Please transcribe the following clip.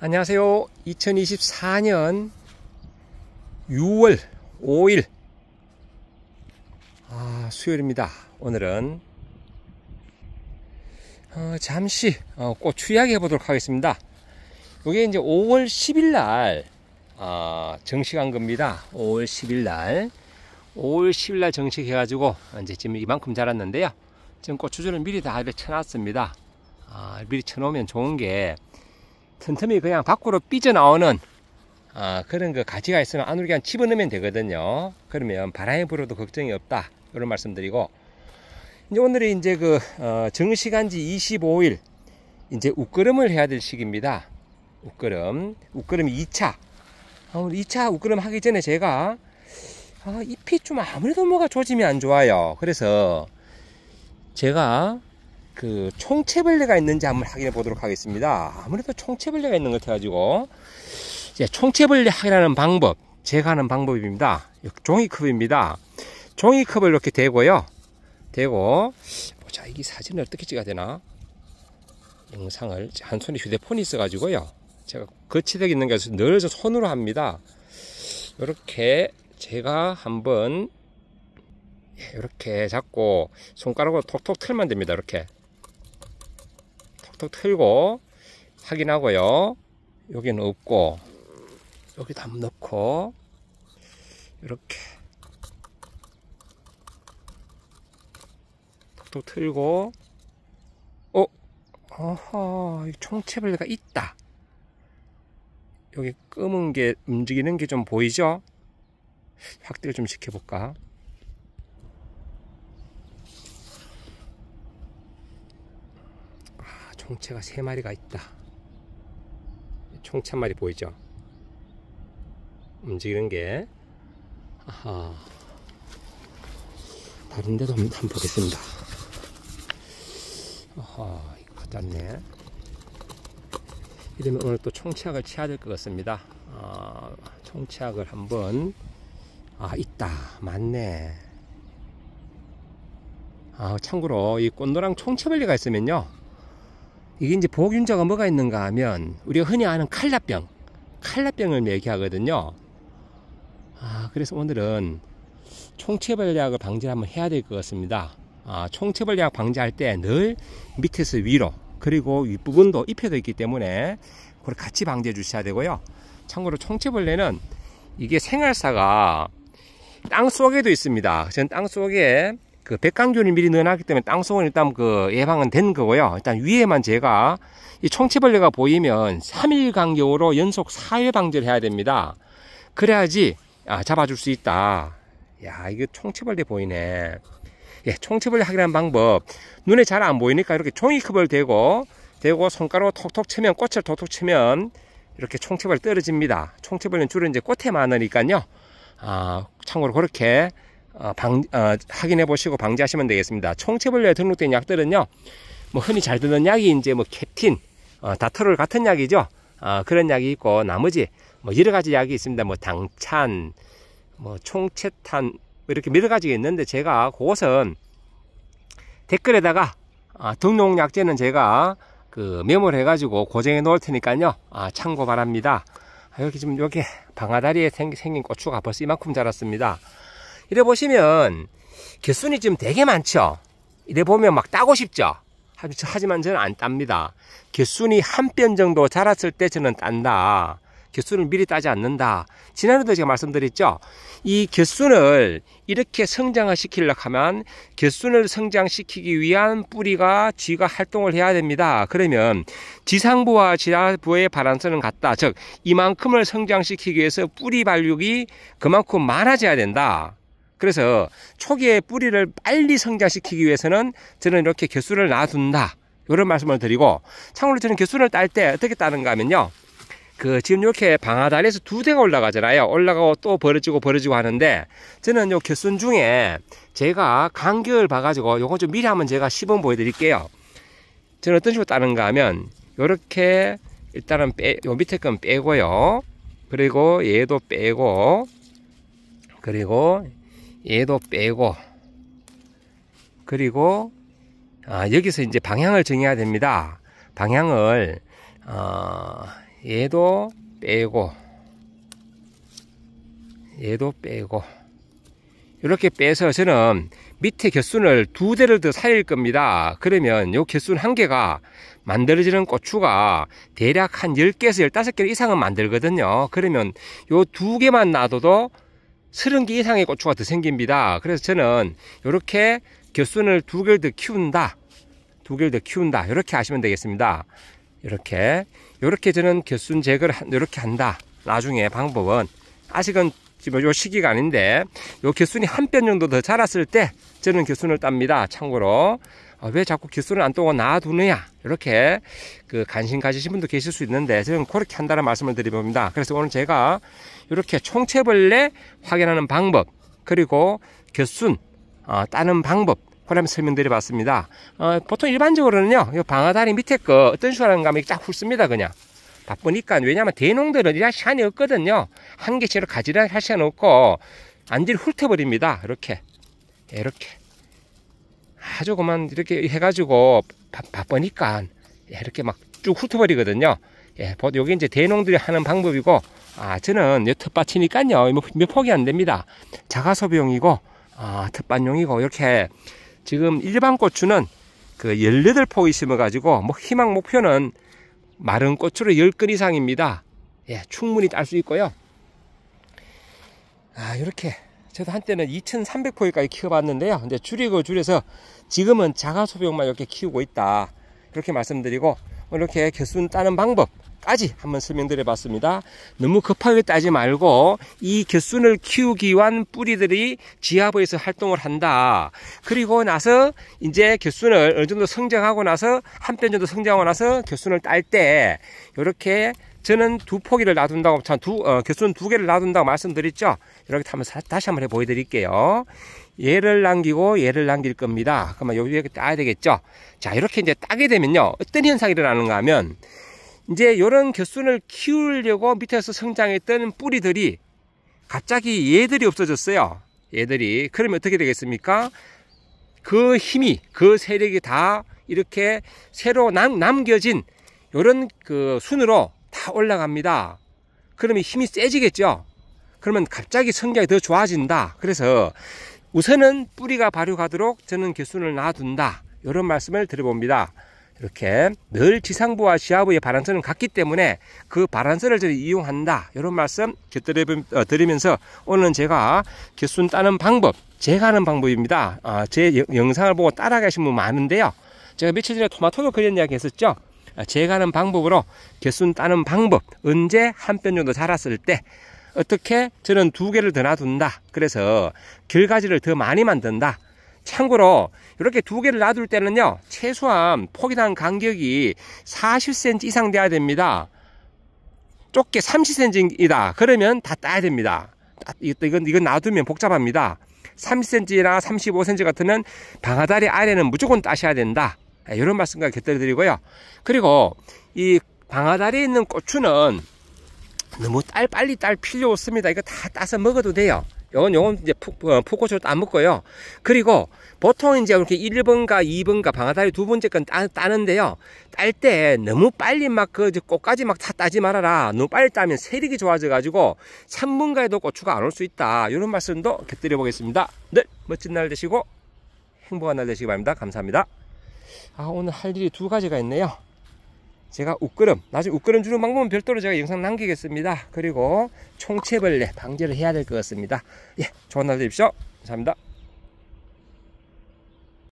안녕하세요. 2024년 6월 5일 아, 수요일입니다. 오늘은 어, 잠시 어, 고추 이야기 해보도록 하겠습니다. 이게 이제 5월 10일 날 어, 정식한 겁니다. 5월 10일 날 5월 10일 날 정식해가지고 이제 지금 이만큼 자랐는데요. 지금 고추줄을 미리 다 쳐놨습니다. 아, 미리 쳐놓으면 좋은 게 틈틈이 그냥 밖으로 삐져나오는 아, 그런 그 가지가 있으면 안으로 그냥 집어넣으면 되거든요. 그러면 바람이 불어도 걱정이 없다. 이런 말씀드리고 이제 오늘은 이제 그 어, 정시간지 25일 이제 웃거름을 해야 될 시기입니다. 웃거름, 웃거름 2차. 어, 2차 웃거름 하기 전에 제가 아, 잎이 좀 아무래도 뭐가 조짐이 안 좋아요. 그래서 제가 그 총체벌레가 있는지 한번 확인해 보도록 하겠습니다. 아무래도 총체벌레가 있는 것 같아가지고 이제 총체벌레 확인하는 방법 제가 하는 방법입니다. 종이컵입니다. 종이컵을 이렇게 대고요. 대고 보자 이게 사진을 어떻게 찍어야 되나 영상을 한 손에 휴대폰이 있어가지고요. 제가 거치대기 있는 게서 늘 손으로 합니다. 이렇게 제가 한번 이렇게 예, 잡고 손가락으로 톡톡 틀면 됩니다. 이렇게 톡톡 틀고 확인하고요. 여기는 없고 여기다 한번 넣고 이렇게 톡톡 틀고 어? 어허 총체벌레가 있다 여기 검은 게 움직이는 게 좀 보이죠? 확대를 좀 시켜볼까 총체가 세 마리가 있다. 총체 한 마리 보이죠? 움직이는 게 아하 다른 데도 한번 보겠습니다. 아하 이거 가짜네. 이러면 오늘 또 총치약을 쳐야 될 것 같습니다. 아, 총치약을 한번 아 있다 맞네. 아 참고로 이 꽃노랑 총체벌리가 있으면요 이게 이제 보균자가 뭐가 있는가 하면 우리가 흔히 아는 칼라병, 칼라병을 얘기하거든요. 아, 그래서 오늘은 총체벌약을 방지를 한번 해야 될 것 같습니다. 아, 총체벌약 방지할 때 늘 밑에서 위로 그리고 윗부분도 입혀져 있기 때문에 그걸 같이 방지해 주셔야 되고요. 참고로 총체벌레는 이게 생활사가 땅 속에도 있습니다. 저는 땅 속에 그 백강균을 미리 넣어놨기 때문에 땅속은 일단 그 예방은 된 거고요. 일단 위에만 제가 이 총치벌레가 보이면 3일 간격으로 연속 4회 방제를 해야 됩니다. 그래야지 아, 잡아줄 수 있다. 야, 이거 총치벌레 보이네. 예, 총치벌레 확인하는 방법. 눈에 잘 안 보이니까 이렇게 종이컵을 대고 대고 손가락으로 톡톡 치면 꽃을 톡톡 치면 이렇게 총치벌 레 떨어집니다. 총치벌은 주로 이제 꽃에 많으니까요. 아, 참고로 그렇게 어, 방, 어, 확인해 보시고 방지하시면 되겠습니다. 총체벌레 에 등록된 약들은요, 뭐 흔히 잘 드는 약이 이제 뭐 캡틴, 어, 다터롤 같은 약이죠. 어, 그런 약이 있고 나머지 뭐 여러 가지 약이 있습니다. 뭐 당찬, 뭐 총체탄 뭐 이렇게 여러 가지가 있는데 제가 그것은 댓글에다가 아, 등록 약제는 제가 그 메모를 해가지고 고정해 놓을 테니까요. 아, 참고 바랍니다. 아, 여기 지금 여기 방아다리에 생, 생긴 고추가 벌써 이만큼 자랐습니다. 이래 보시면 개순이 지금 되게 많죠. 이래 보면 막 따고 싶죠. 하지만 저는 안 땁니다. 개순이 한 뼘 정도 자랐을 때 저는 딴다. 개순을 미리 따지 않는다. 지난해도 제가 말씀드렸죠. 이 개순을 이렇게 성장을 시키려고 하면 개순을 성장시키기 위한 뿌리가 쥐가 활동을 해야 됩니다. 그러면 지상부와 지하부의 바란스는 같다. 즉 이만큼을 성장시키기 위해서 뿌리 발육이 그만큼 많아져야 된다. 그래서 초기에 뿌리를 빨리 성장시키기 위해서는 저는 이렇게 개수를 놔둔다. 이런 말씀을 드리고 참고로 저는 개수를 딸 때 어떻게 따는가 하면요. 그 지금 이렇게 방아다리에서 두 대가 올라가잖아요. 올라가고 또벌어지고벌어지고 하는데 저는 요 개순 중에 제가 간격을 봐가지고 요거 좀 미리 한번 제가 시범 보여드릴게요. 저는 어떤 식으로 따는가 하면 요렇게 일단은 빼, 요 밑에 건 빼고요. 그리고 얘도 빼고 그리고 얘도 빼고 그리고 아, 여기서 이제 방향을 정해야 됩니다. 방향을 어, 얘도 빼고 얘도 빼고 이렇게 빼서 저는 밑에 겨순을 두 대를 더 살릴 겁니다. 그러면 요 겨순 한 개가 만들어지는 고추가 대략 한 10개에서 15개 이상은 만들거든요. 그러면 요 두 개만 놔둬도 3 0개 이상의 고추가 더 생깁니다. 그래서 저는 이렇게 겨순을 두 개를 더 키운다. 두 개를 더 키운다. 이렇게 하시면 되겠습니다. 이렇게. 이렇게 저는 겨순 제거를 이렇게 한다. 나중에 방법은 아직은 지금 요 시기가 아닌데 요 겨순이 한 뼘 정도 더 자랐을 때 저는 겨순을 땁니다. 참고로 어, 왜 자꾸 기술을 안 떠고 놔두느냐 이렇게 그 관심 가지신 분도 계실 수 있는데 저는 그렇게 한다는 말씀을 드립니다 그래서 오늘 제가 이렇게 총체벌레 확인하는 방법 그리고 겨순 어, 따는 방법 그다음 설명드려 봤습니다 어, 보통 일반적으로는요 이 방아다리 밑에 거 어떤 식으로 하는가 하면 딱 훑습니다 그냥 바쁘니까 왜냐하면 대농들은 이런 샨이 없거든요 한 개씩 가지런하셔놓고 안지를 훑어버립니다 이렇게 이렇게 아주 그만 이렇게 해가지고 바, 바쁘니까 예, 이렇게 막 쭉 훑어버리거든요. 예, 요게 이제 대농들이 하는 방법이고, 아, 저는 이 텃밭이니까요. 몇, 뭐, 몇 폭이 안 됩니다. 자가소비용이고, 아, 텃밭용이고, 이렇게 지금 일반 고추는 그 18폭이 심어가지고, 뭐, 희망 목표는 마른 고추로 10근 이상입니다. 예, 충분히 딸 수 있고요. 아, 이렇게 저도 한때는 2,300포기까지 키워봤는데요. 근데 줄이고 줄여서 지금은 자가소비용만 이렇게 키우고 있다. 그렇게 말씀드리고 뭐 이렇게 개수는 따는 방법 까지 한번 설명드려 봤습니다. 너무 급하게 따지 말고 이 겨순을 키우기 위한 뿌리들이 지하부에서 활동을 한다. 그리고 나서 이제 겨순을 어느 정도 성장하고 나서 한편 정도 성장하고 나서 겨순을 딸 때 이렇게 저는 두 포기를 놔둔다고 참두 어, 겨순 두 개를 놔둔다고 말씀드렸죠. 이렇게 한번 다시 한번 해 보여드릴게요. 얘를 남기고 얘를 남길 겁니다. 그러면 여기 에 따야 되겠죠. 자 이렇게 이제 따게 되면요 어떤 현상이 일어나는가 하면 이제 이런 겨순을 키우려고 밑에서 성장했던 뿌리들이 갑자기 얘들이 없어졌어요. 얘들이. 그러면 어떻게 되겠습니까? 그 힘이, 그 세력이 다 이렇게 새로 남, 남겨진 이런 그 순으로 다 올라갑니다. 그러면 힘이 세지겠죠? 그러면 갑자기 성장이 더 좋아진다. 그래서 우선은 뿌리가 발효하도록 저는 개순을 놔둔다. 이런 말씀을 드려봅니다. 이렇게 늘 지상부와 지하부의 바란선은 같기 때문에 그바란선을 저희 이용한다 이런 말씀 어, 드리면서 오늘은 제가 개순 따는 방법 제가 하는 방법입니다 아, 제 영상을 보고 따라가신 분 많은데요 제가 며칠 전에 토마토도 그런 이야기 했었죠 아, 제가 하는 방법으로 개순 따는 방법 언제 한편 정도 자랐을 때 어떻게 저는 두 개를 더 놔둔다 그래서 길가지를더 많이 만든다 참고로 이렇게 두 개를 놔둘 때는요 최소한 폭이랑 간격이 40cm 이상 돼야 됩니다 좁게 30cm이다 그러면 다 따야 됩니다 아, 이건, 이건 놔두면 복잡합니다 30cm나 35cm 같으면 방아다리 아래는 무조건 따셔야 된다 아, 이런 말씀과 곁들여드리고요 그리고 이 방아다리에 있는 고추는 너무 딸 빨리 딸 필요 없습니다 이거 다 따서 먹어도 돼요 요건 요건 이제 포, 어, 커포코로안 묶어요. 그리고 보통 이제 이렇게 1번가 2번가 방아다리 두 번째 건 따, 따는데요. 딸 때 너무 빨리 막그 꽃까지 막 다 따지 말아라. 너무 빨리 따면 세력이 좋아져 가지고 3분가에도 고추가 안 올 수 있다. 이런 말씀도 곁들여 보겠습니다. 늘 네, 멋진 날 되시고 행복한 날 되시기 바랍니다. 감사합니다. 아 오늘 할 일이 두 가지가 있네요. 제가 웃거름 나중에 웃거름 주는 방법은 별도로 제가 영상 남기겠습니다 그리고 총체벌레 방제를 해야 될 것 같습니다 예 좋은 날 되십시오 감사합니다